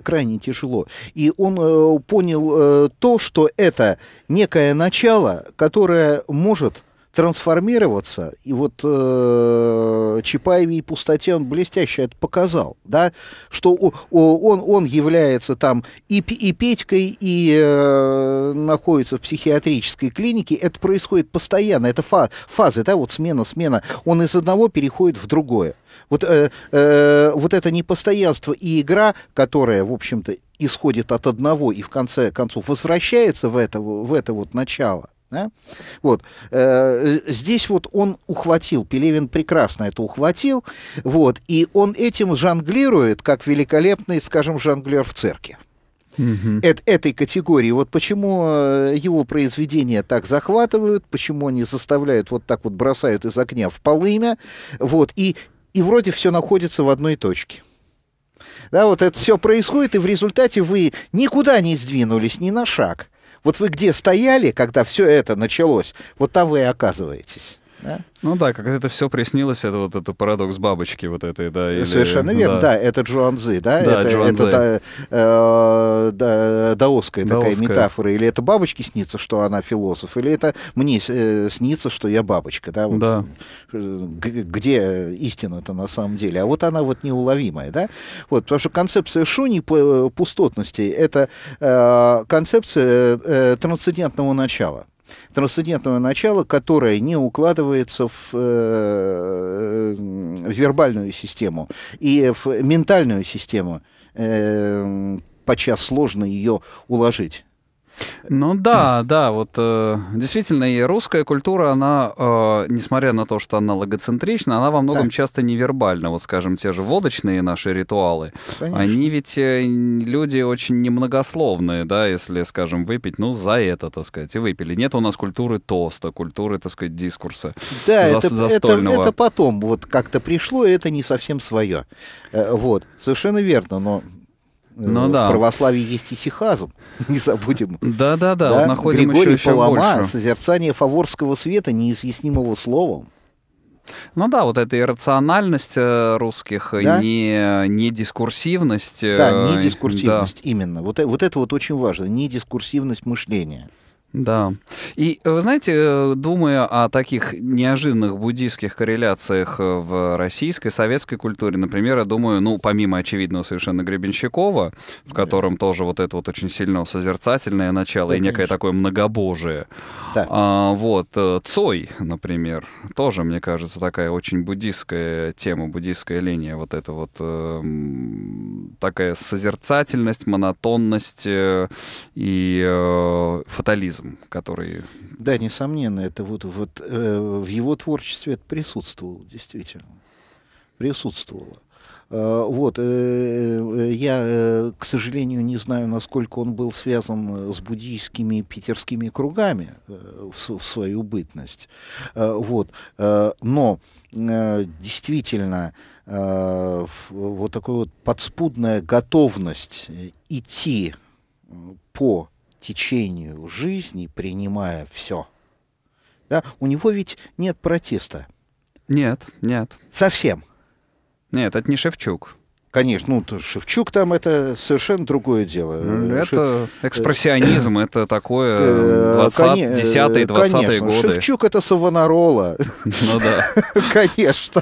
крайне тяжело. И он понял то, что это некое начало, которое может трансформироваться. И вот э, Чапаеве и пустоте он блестяще это показал, да, что о, он, он является там и, и Петькой, и э, находится в психиатрической клинике. Это происходит постоянно, это фа, фазы, да, вот смена, смена. Он из одного переходит в другое. Вот, э, э, вот это непостоянство и игра, которая, в общем-то, исходит от одного и в конце концов возвращается в это, в это вот начало, да? Вот. Э, э, здесь вот он ухватил, Пелевин прекрасно это ухватил, вот, и он этим жонглирует, как великолепный, скажем, жонглер в цирке. Угу. Эт, этой категории. Вот почему э, его произведения так захватывают, почему они заставляют вот так вот бросают из огня в полымя, вот, и, и вроде все находится в одной точке. Да, вот это все происходит, и в результате вы никуда не сдвинулись ни на шаг. Вот вы где стояли, когда все это началось, вот там вы и оказываетесь. Ну да, как это все приснилось, это вот этот парадокс бабочки вот этой, да. Или... Совершенно ну верно, да. да, это Джуанзы, да, да это, это да, э, да, даосская, даосская такая метафора, или это бабочке снится, что она философ, или это мне э, снится, что я бабочка, да, вот, да. где истина-то на самом деле, а вот она вот неуловимая, да, вот, потому что концепция шуни э, пустотности, это э, концепция э, трансцендентного начала трансцендентного начала, которое не укладывается в, э, э, в вербальную систему и в ментальную систему. Э, подчас сложно ее уложить. Ну да, да, вот э, действительно и русская культура, она, э, несмотря на то, что она логоцентрична, она во многом да. часто невербальна. Вот, скажем, те же водочные наши ритуалы, Конечно. они ведь э, люди очень немногословные, да, если, скажем, выпить, ну за это, так сказать, и выпили. Нет у нас культуры тоста, культуры, так сказать, дискурса да, за, это, застольного. Это, это потом вот как-то пришло, и это не совсем свое. Э, вот, совершенно верно, но Э, ну, в да. православии есть исихазм, не забудем. Да-да-да, находим Григорий еще, Палама, еще больше. созерцание фаворского света, неизъяснимого словом. Ну да, вот эта иррациональность э, русских, да? не, не дискурсивность. Да, э, не дискурсивность, да. именно. Вот, вот это вот очень важно, не дискурсивность мышления. Да. И э, вы знаете, э, думая о таких неожиданных буддийских корреляциях э, в российской, советской культуре, например, я думаю, ну, помимо очевидного совершенно Гребенщикова, в котором да. тоже вот это вот очень сильно созерцательное начало да, и некое конечно. такое многобожие. Да. А, вот, Цой, например, тоже, мне кажется, такая очень буддийская тема, буддийская линия, вот это вот э, такая созерцательность, монотонность и э, фатализм. Бергом, который... Да, несомненно, это вот, вот э, в его творчестве это присутствовало, действительно. Присутствовало. Э, вот, э, э, я, к сожалению, не знаю, насколько он был связан с буддийскими питерскими кругами в, в свою бытность. вот, но действительно вот такая вот подспудная готовность идти по течению жизни, принимая все. Да? У него ведь нет протеста. Нет, нет. Совсем. Нет, это не Шевчук. Конечно, ну, Шевчук там это совершенно другое дело. Э, э, это Шев... экспрессионизм, э, это такое 20 10-е, 20-е годы. Шевчук это Савонарола. Ну да. Конечно.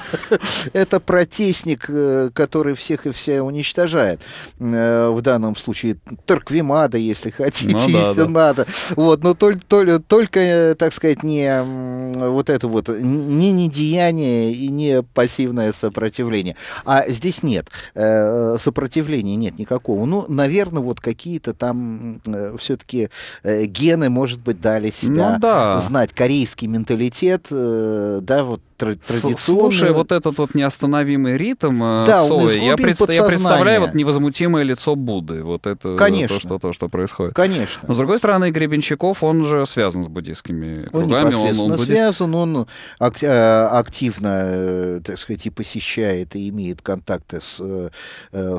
Это протестник, который всех и все уничтожает. В данном случае Торквимада, если хотите, ну, да, если да. надо. Вот, но только, только, только, так сказать, не вот это вот, не недеяние и не пассивное сопротивление. А здесь нет. Нет Э, сопротивления нет никакого. Ну, наверное, вот какие-то там э, все-таки э, гены, может быть, дали себя ну, да. знать. Корейский менталитет, да, вот традиционные... Слушая вот этот вот неостановимый ритм э, да, Цоя, я, предста... я представляю вот невозмутимое лицо Будды. Вот это Конечно. То, что, то, что происходит. Конечно. Но, с другой стороны, Гребенщиков, он же связан с буддийскими кругами. Он непосредственно он, он буддист... связан, он ак- э, активно, э, так сказать, и посещает, и имеет контакты с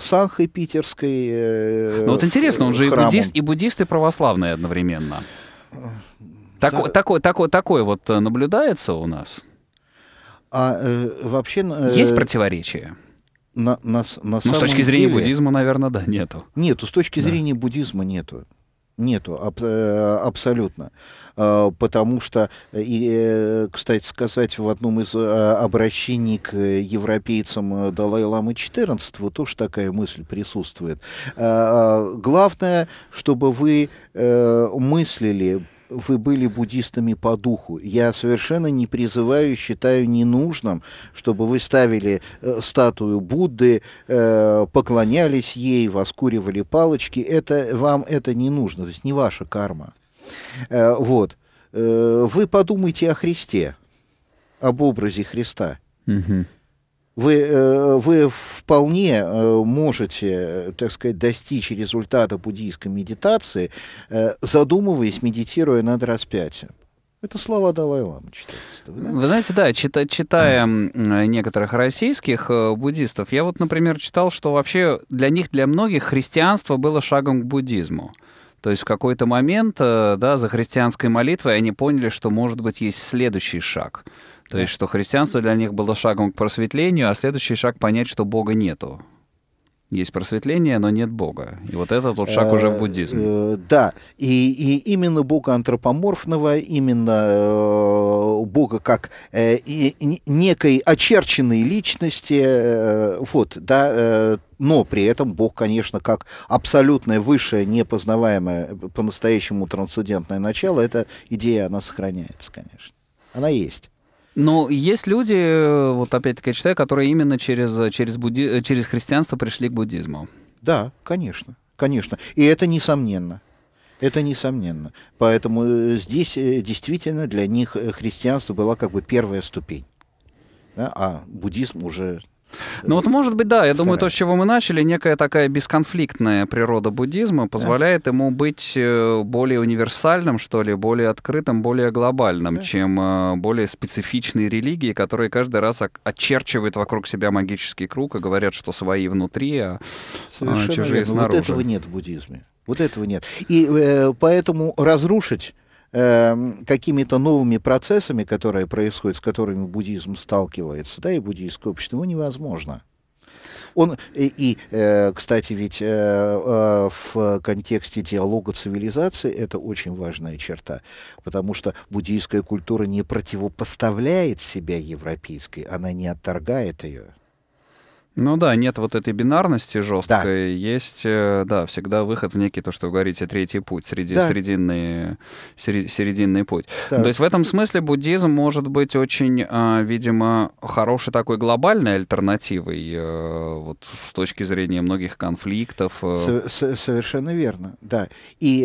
Санхой Питерской. Ну вот интересно, он же храмом. и буддист, и буддист, и православный одновременно. Так, да. такой, такой, такой вот наблюдается у нас? А э, вообще... Э, Есть противоречия? На, на, на ну, с точки зрения буддизма, наверное, да, нету. Нету, с точки да. зрения буддизма нету. Нету, аб э, абсолютно. А, потому что, э, и, э, кстати сказать, в одном из обращений к европейцам Далай-Ламы XIV тоже такая мысль присутствует. А, а, главное, чтобы вы мыслили вы были буддистами по духу. Я совершенно не призываю, считаю ненужным, чтобы вы ставили э, статую Будды, э, поклонялись ей, воскуривали палочки. Это вам это не нужно, то есть не ваша карма. Э, вот. Вы подумайте о Христе, об образе Христа. Угу вы, э, вы вполне э, можете, э, так сказать, достичь результата буддийской медитации, задумываясь, медитируя над распятием. Это слова Далай-Ламы 14 да? Вы знаете, да, чита, читая некоторых российских буддистов, я вот, например, читал, что вообще для них, для многих христианство было шагом к буддизму. То есть в какой-то момент да, за христианской молитвой они поняли, что, может быть, есть следующий шаг — то есть, что христианство для них было шагом к просветлению, а следующий шаг — понять, что Бога нету. Есть просветление, но нет Бога. И вот этот вот шаг уже в э, буддизме. Э, да, и, и именно Бога антропоморфного, именно э, Бога как некой очерченной личности, вот, да, но при этом Бог, конечно, как абсолютное высшее, непознаваемое, по-настоящему трансцендентное начало, эта идея, она сохраняется, конечно. Она есть. Но есть люди, вот опять-таки я читаю, которые именно через, через, будди... через христианство пришли к буддизму. Да, конечно, конечно. И это несомненно. Это несомненно. Поэтому э, здесь э, действительно для них э, христианство была как бы первая ступень. Да, а буддизм уже ну вот, может быть, да. Я да. думаю, то, с чего мы начали, некая такая бесконфликтная природа буддизма позволяет да. ему быть э, более универсальным, что ли, более открытым, более глобальным, да. чем э, более специфичные религии, которые каждый раз очерчивают вокруг себя магический круг и говорят, что свои внутри, а Совершенно а, чужие верно. снаружи. Вот этого нет в буддизме. Вот этого нет. И э, поэтому разрушить Эм, какими-то новыми процессами, которые происходят, с которыми буддизм сталкивается, да, и буддийское общество, его невозможно. Он, и, и э, кстати, ведь э, э, в контексте диалога цивилизации это очень важная черта, потому что буддийская культура не противопоставляет себя европейской, она не отторгает ее. Ну да, нет вот этой бинарности жесткой. Да. Есть, э, да, всегда выход в некий, то, что вы говорите, третий путь, среди, да. серединный, серед, серединный путь. Да. То есть в этом смысле буддизм может быть очень, а, видимо, хорошей такой глобальной альтернативой э, вот с точки зрения многих конфликтов. Э. Совершенно верно, да. И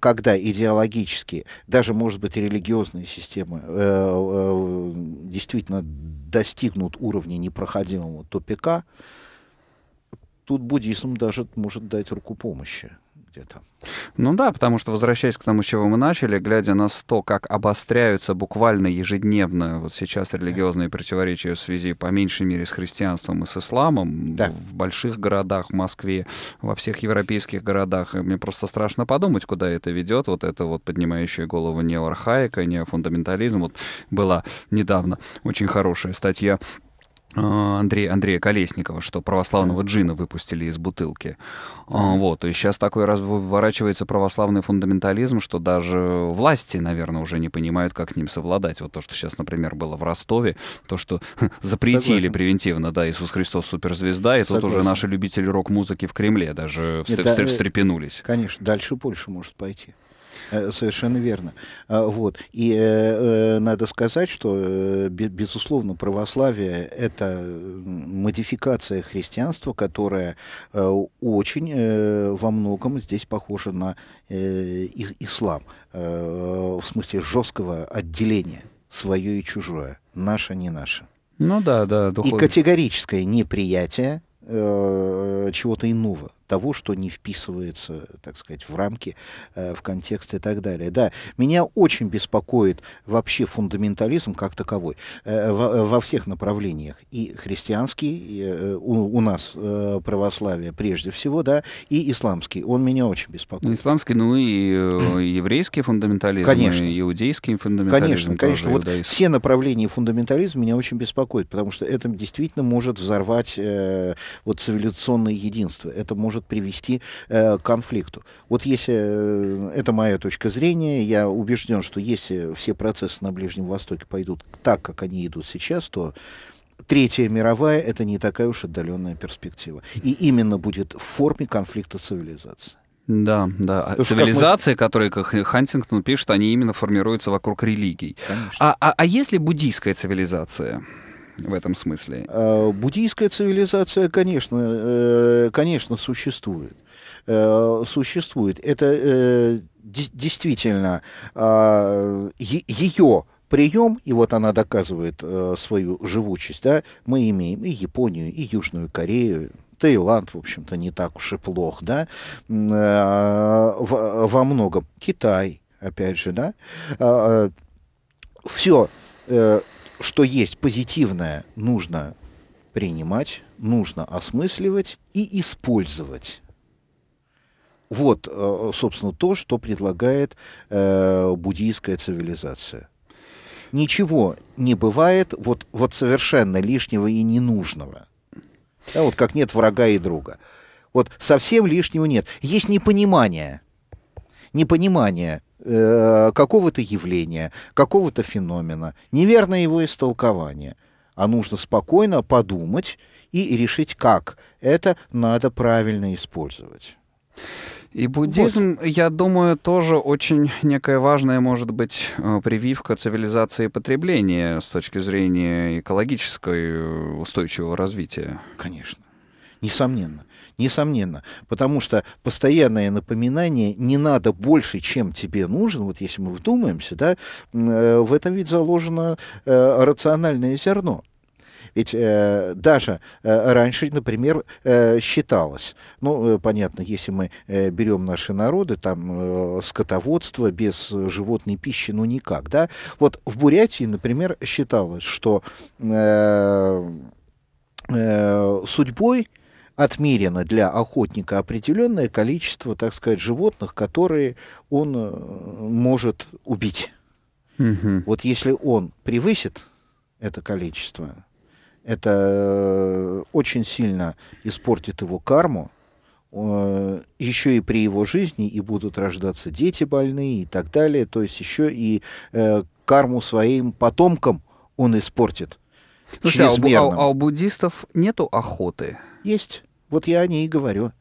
когда идеологически, даже, может быть, религиозные системы действительно достигнут уровня непроходимого самого тупика, тут буддизм даже может дать руку помощи где-то. Ну да, потому что, возвращаясь к тому, с чего мы начали, глядя на то, как обостряются буквально ежедневно вот сейчас религиозные да. противоречия в связи, по меньшей мере, с христианством и с исламом, да. в больших городах, в Москве, во всех европейских городах, мне просто страшно подумать, куда это ведет, вот это вот поднимающая голову неоархаика, неофундаментализм. Вот была недавно очень хорошая статья а, Андрея, Андрея Колесникова, что православного джина выпустили из бутылки. А, вот, и сейчас такой разворачивается православный фундаментализм, что даже власти, наверное, уже не понимают, как с ним совладать. Вот то, что сейчас, например, было в Ростове, то, что запретили Согласен. превентивно, да, Иисус Христос суперзвезда, и Согласен. тут уже наши любители рок-музыки в Кремле даже Это, э, встрепенулись. Конечно, дальше Польша может пойти. Э, совершенно верно. А, вот. И э, э, надо сказать, что, безусловно, православие — это модификация христианства, которая очень во многом здесь похожа на ислам в смысле жесткого отделения свое и чужое, наше не наше. Ну да, да. Духов... И категорическое неприятие э, чего-то иного того, что не вписывается, так сказать, в рамки, э, в контекст и так далее. Да, меня очень беспокоит вообще фундаментализм как таковой э, во всех направлениях. И христианский, и э, у, нас православие прежде всего, да, и исламский. Он меня очень беспокоит. Исламский, ну и еврейский фундаментализм, конечно. и иудейский фундаментализм. Конечно, тоже, конечно. Вот все направления фундаментализма меня очень беспокоит, потому что это действительно может взорвать вот цивилизационное единство. Это может может привести э, к конфликту. Вот если э, это моя точка зрения, я убежден, что если все процессы на Ближнем Востоке пойдут так, как они идут сейчас, то Третья мировая – это не такая уж отдаленная перспектива. И именно будет в форме конфликта цивилизации. Да, да. А Потому Цивилизации, мы... которые, как Хантингтон пишет, они именно формируются вокруг религий. А, а, а если буддийская цивилизация? в этом смысле? А, буддийская цивилизация, конечно, э, конечно, существует. Э, существует. Это э, действительно а, ее прием, и вот она доказывает свою живучесть, да, мы имеем и Японию, и Южную Корею, Таиланд, в общем-то, не так уж и плох, да, во многом. Китай, опять же, да. А, Все что есть позитивное, нужно принимать, нужно осмысливать и использовать. Вот, э, собственно, то, что предлагает э, буддийская цивилизация. Ничего не бывает вот, вот совершенно лишнего и ненужного. Да, вот как нет врага и друга. Вот совсем лишнего нет. Есть непонимание. Непонимание Э, какого-то явления, какого-то феномена, неверное его истолкование. А нужно спокойно подумать и решить, как это надо правильно использовать. И буддизм, вот. я думаю, тоже очень некая важная, может быть, э, прививка цивилизации потребления с точки зрения экологической э, устойчивого развития. Конечно, несомненно. Несомненно. Потому что постоянное напоминание не надо больше, чем тебе нужен. Вот если мы вдумаемся, да, э, в этом ведь заложено э, рациональное зерно. Ведь э, даже э, раньше, например, э, считалось, ну, э, понятно, если мы э, берем наши народы, там э, скотоводство без животной пищи, ну, никак, да. Вот в Бурятии, например, считалось, что э, э, судьбой э, отмерено для охотника определенное количество, так сказать, животных, которые он э, может убить. Угу. Вот если он превысит это количество, это э, очень сильно испортит его карму, э, еще и при его жизни и будут рождаться дети больные и так далее, то есть еще и карму своим потомкам он испортит. Слушайте, чрезмерным. А, у, а, а у буддистов нету охоты? Есть. Вот я о ней и говорю.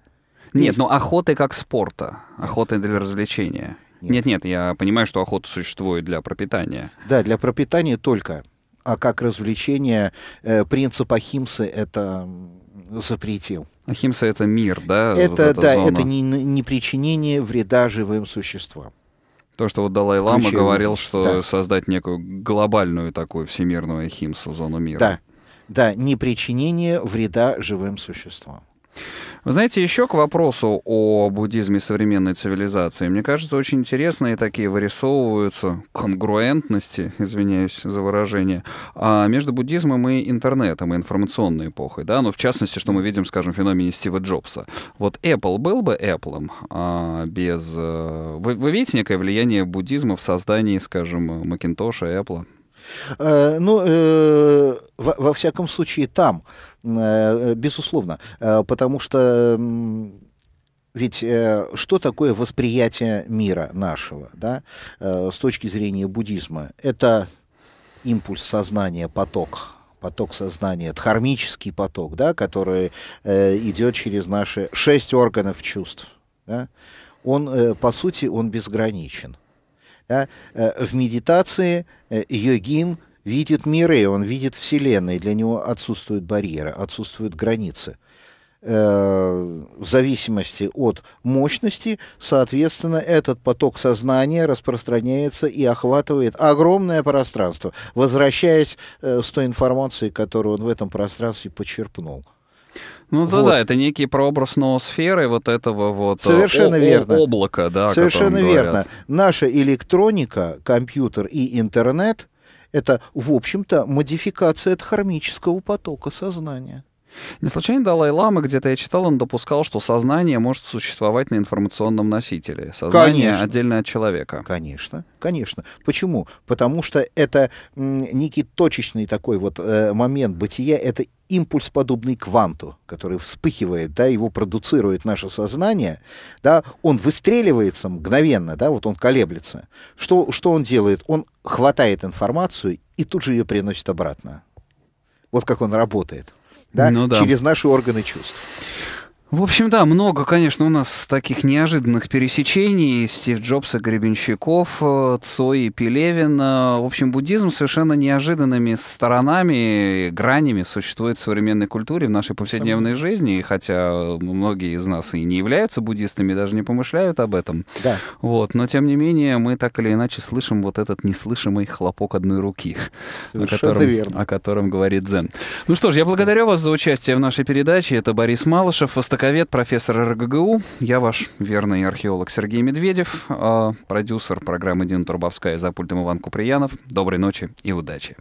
Нет, есть. ну охоты как спорта, охоты для развлечения. Нет. нет, я понимаю, что охота существует для пропитания. Да, для пропитания только. А как развлечение э, принцип Ахимсы это запретил. Ахимса это мир, да? Это, вот да, зона. это не, не причинение вреда живым существам. То, что вот Далай-Лама говорил, что да. создать некую глобальную такую всемирную химсу, зону мира. Да, да, непричинение вреда живым существам. Вы знаете, еще к вопросу о буддизме современной цивилизации. Мне кажется, очень интересные такие вырисовываются конгруентности, извиняюсь за выражение, а между буддизмом и интернетом, и информационной эпохой. Да? Ну, в частности, что мы видим, скажем, в феномене Стива Джобса. Вот Apple был бы Apple а, без... Э, вы, вы видите некое влияние буддизма в создании, скажем, Макинтоша, Apple? Э, ну, э, во всяком случае, там Э, безусловно, э, потому что ведь э, что такое восприятие мира нашего, да, с точки зрения буддизма? Это импульс сознания, поток, поток сознания, дхармический поток, да, который идет через наши шесть органов чувств. Да, он, по сути, он безграничен. Да. в медитации йогин видит миры, он видит Вселенную, и для него отсутствуют барьеры, отсутствуют границы. Э, в зависимости от мощности, соответственно, этот поток сознания распространяется и охватывает огромное пространство, возвращаясь э, с той информацией, которую он в этом пространстве почерпнул. Ну да, вот. да, это некий прообраз ноосферы вот этого вот э, Совершенно о- верно. облака, да. Совершенно верно. Говорят. Наша электроника, компьютер и интернет это, в общем-то, модификация дхармического потока сознания. Не случайно Далай-Лама, где-то я читал, он допускал, что сознание может существовать на информационном носителе. Сознание конечно. отдельно от человека. Конечно, конечно. Почему? Потому что это некий точечный такой вот э, момент бытия, это импульс, подобный кванту, который вспыхивает, да, его продуцирует наше сознание, да, он выстреливается мгновенно, да, вот он колеблется. Что, что он делает? Он хватает информацию и тут же ее приносит обратно. Вот как он работает, да, ну, да. через наши органы чувств. В общем, да, много, конечно, у нас таких неожиданных пересечений. Стив Джобса, Гребенщиков, э, Цой и Пелевин. Э, в общем, буддизм совершенно неожиданными сторонами, гранями существует в современной культуре, в нашей повседневной жизни. И хотя многие из нас и не являются буддистами, даже не помышляют об этом. Да. Вот, но, тем не менее, мы так или иначе слышим вот этот неслышимый хлопок одной руки, о котором, верно. о котором говорит Дзен. Ну что ж, я благодарю вас за участие в нашей передаче. Это Борис Малышев, востоковед Искусствовед, профессор РГГУ. Я ваш верный археолог Сергей Медведев, а продюсер программы Дина Трубовская за пультом Иван Куприянов. Доброй ночи и удачи!